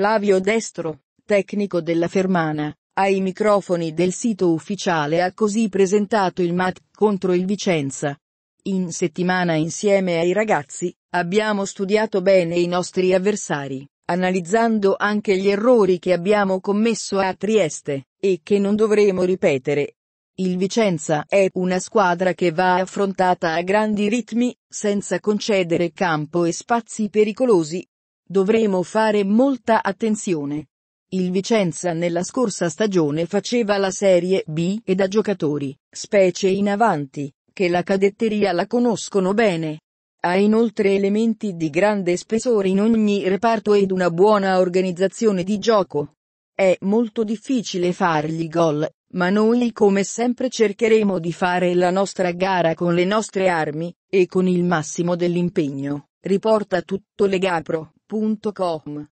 Flavio Destro, tecnico della Fermana, ai microfoni del sito ufficiale ha così presentato il MAT contro il Vicenza. In settimana insieme ai ragazzi, abbiamo studiato bene i nostri avversari, analizzando anche gli errori che abbiamo commesso a Trieste, e che non dovremo ripetere. Il Vicenza è una squadra che va affrontata a grandi ritmi, senza concedere campo e spazi pericolosi, Dovremo fare molta attenzione. Il Vicenza nella scorsa stagione faceva la Serie B e da giocatori, specie in avanti, che la cadetteria la conoscono bene. Ha inoltre elementi di grande spessore in ogni reparto ed una buona organizzazione di gioco. È molto difficile fargli gol, ma noi come sempre cercheremo di fare la nostra gara con le nostre armi, e con il massimo dell'impegno, riporta tutto Legapro. Punto com